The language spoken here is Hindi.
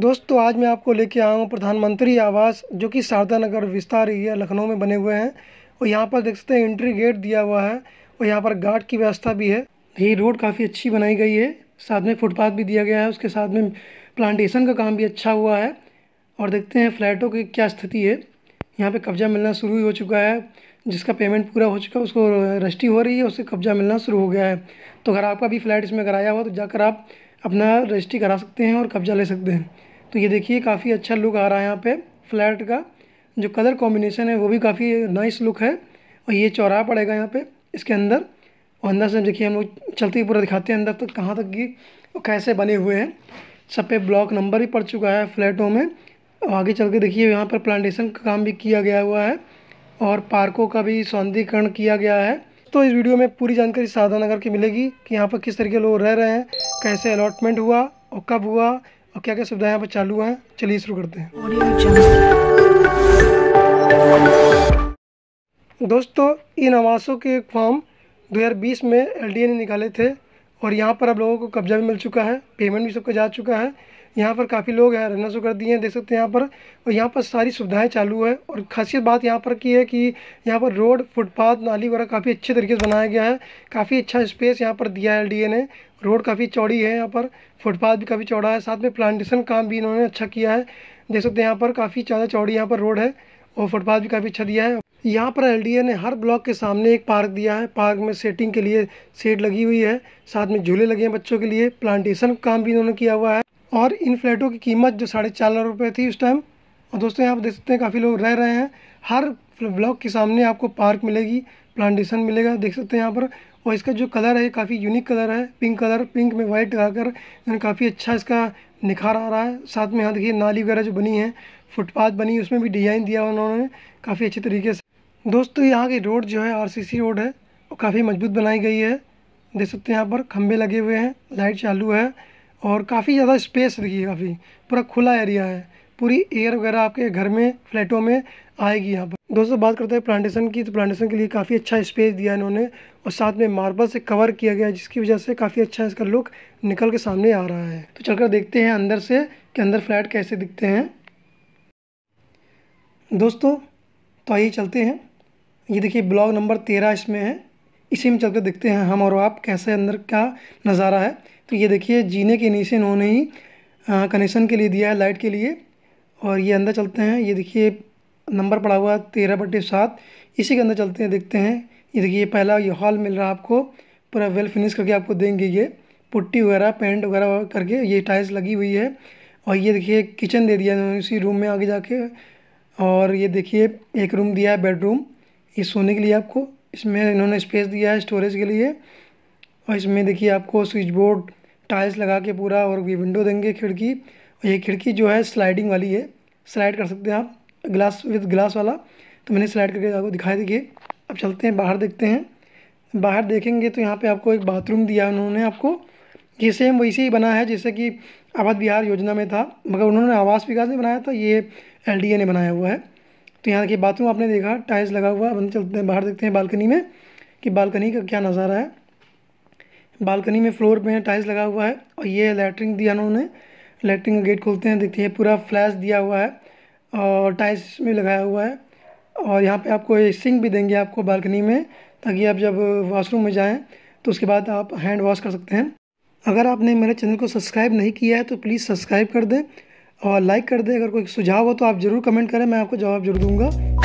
दोस्तों आज मैं आपको लेके आया हूँ प्रधानमंत्री आवास जो कि शारदा नगर विस्तार एरिया लखनऊ में बने हुए हैं और यहाँ पर देख सकते हैं एंट्री गेट दिया हुआ है और यहाँ पर गार्ड की व्यवस्था भी है ये रोड काफ़ी अच्छी बनाई गई है साथ में फुटपाथ भी दिया गया है उसके साथ में प्लांटेशन का काम भी अच्छा हुआ है और देखते हैं फ्लैटों की क्या स्थिति है यहाँ पर कब्जा मिलना शुरू हो चुका है जिसका पेमेंट पूरा हो चुका है उसको रजिस्ट्री हो रही है उससे कब्जा मिलना शुरू हो गया है तो अगर आपका भी फ्लैट इसमें कराया हुआ तो जाकर आप अपना रजिस्ट्री करा सकते हैं और कब्जा ले सकते हैं तो ये देखिए काफ़ी अच्छा लुक आ रहा है यहाँ पे फ्लैट का जो कलर कॉम्बिनेशन है वो भी काफ़ी नाइस लुक है और ये चौराहा पड़ेगा यहाँ पे इसके अंदर और अंदर से देखिए हम लोग चलते ही पूरा दिखाते हैं अंदर तक तो कहाँ तक की कैसे बने हुए हैं सब पे ब्लॉक नंबर ही पड़ चुका है फ्लैटों में और आगे चल के देखिए यहाँ पर प्लांटेशन का काम भी किया गया हुआ है और पार्कों का भी सौंदर्यकरण किया गया है तो इस वीडियो में पूरी जानकारी साधना नगर की मिलेगी कि यहाँ पर किस तरीके लोग रह रहे हैं कैसे अलॉटमेंट हुआ और कब हुआ और क्या क्या सुविधाएं यहाँ पर चालू हैं चलिए शुरू करते हैं दोस्तों इन आवासों के फॉर्म 2020 में एल ने निकाले थे और यहाँ पर अब लोगों को कब्जा भी मिल चुका है पेमेंट भी सबका जा चुका है यहाँ पर काफ़ी लोग हैं रहना शुरू कर दिए हैं देख सकते हैं यहाँ पर और यहाँ पर सारी सुविधाएं चालू है और खासियत बात यहाँ पर की है कि यहाँ पर रोड फुटपाथ नाली वगैरह काफ़ी अच्छे तरीके से बनाया गया है काफ़ी अच्छा स्पेस यहाँ पर दिया है एल ने रोड काफ़ी चौड़ी है यहाँ पर फुटपाथ भी काफ़ी चौड़ा है साथ में प्लांटेशन काम भी इन्होंने अच्छा किया है देख सकते हैं यहाँ पर काफ़ी ज़्यादा चौड़ी यहाँ पर रोड है और फुटपाथ भी काफ़ी अच्छा दिया है यहाँ पर एलडीए ने हर ब्लॉक के सामने एक पार्क दिया है पार्क में सेटिंग के लिए सेट लगी हुई है साथ में झूले लगे हैं बच्चों के लिए प्लांटेशन काम भी इन्होंने किया हुआ है और इन फ्लैटों की कीमत जो साढ़े चार लाख रुपये थी उस टाइम और दोस्तों यहाँ आप देख सकते हैं काफ़ी लोग रह रहे हैं हर ब्लॉक के सामने आपको पार्क मिलेगी प्लांटेशन मिलेगा देख सकते हैं यहाँ पर और इसका जो कलर है काफ़ी यूनिक कलर है पिंक कलर पिंक में वाइट लगाकर काफ़ी अच्छा इसका निखार आ रहा है साथ में यहाँ देखिए नाली वगैरह जो बनी है फुटपाथ बनी उसमें भी डिज़ाइन दिया उन्होंने काफ़ी अच्छे तरीके से दोस्तों यहाँ की रोड जो है आर रोड है वो काफ़ी मजबूत बनाई गई है देख सकते हैं यहाँ पर खंभे लगे हुए हैं लाइट चालू है और काफ़ी ज़्यादा स्पेस है काफ़ी पूरा खुला एरिया है पूरी एयर वगैरह आपके घर में फ्लैटों में आएगी यहाँ पर दोस्तों बात करते हैं प्लांटेशन की तो प्लांटेशन के लिए काफ़ी अच्छा स्पेस दिया इन्होंने और साथ में मार्बल से कवर किया गया जिसकी वजह से काफ़ी अच्छा इसका लुक निकल के सामने आ रहा है तो चलकर देखते हैं अंदर से कि अंदर फ्लैट कैसे दिखते हैं दोस्तों तो आइए चलते हैं ये देखिए ब्लॉग नंबर तेरह इसमें है इसी में चलकर देखते हैं हम और आप कैसे अंदर का नज़ारा है तो ये देखिए जीने के नीचे इन्होंने ही कनेक्शन के लिए दिया है लाइट के लिए और ये अंदर चलते हैं ये देखिए नंबर पड़ा हुआ तेरह बटे सात इसी के अंदर चलते हैं देखते हैं ये देखिए पहला ये हॉल मिल रहा है आपको पूरा वेल फिनिश करके आपको देंगे ये पुट्टी वगैरह पेंट वगैरह करके ये टाइल्स लगी हुई है और ये देखिए किचन दे दिया इन्होंने इसी रूम में आगे जाके और ये देखिए एक रूम दिया है बेडरूम ये सोने के लिए आपको इसमें इन्होंने स्पेस दिया है स्टोरेज के लिए और इसमें देखिए आपको स्विच बोर्ड टाइल्स लगा के पूरा और भी विंडो देंगे खिड़की और ये खिड़की जो है स्लाइडिंग वाली है स्लाइड कर सकते हैं आप ग्लास विद ग्लास वाला तो मैंने स्लाइड करके आपको दिखाई देखिए अब चलते हैं बाहर देखते हैं बाहर देखेंगे तो यहाँ पे आपको एक बाथरूम दिया उन्होंने आपको ये सेम वैसे ही बना है जैसे कि अवध बिहार योजना में था मगर उन्होंने आवास विकास में बनाया था ये एल ने बनाया हुआ है तो यहाँ देखिए बाथरूम आपने देखा टाइल्स लगा हुआ अब हम चलते हैं बाहर देखते हैं बालकनी में कि बालकनी का क्या नज़ारा है बालकनी में फ्लोर पे टाइल्स लगा हुआ है और ये लेटरिंग दिया उन्होंने लेटरिंग का गेट खोलते हैं देखते हैं पूरा फ्लैश दिया हुआ है और टाइल्स में लगाया हुआ है और यहाँ पे आपको ये सिंक भी देंगे आपको बालकनी में ताकि आप जब वॉशरूम में जाएँ तो उसके बाद आप हैंड वॉश कर सकते हैं अगर आपने मेरे चैनल को सब्सक्राइब नहीं किया है तो प्लीज़ सब्सक्राइब कर दें और लाइक कर दें अगर कोई सुझाव हो तो आप ज़रूर कमेंट करें मैं आपको जवाब जरूर दूँगा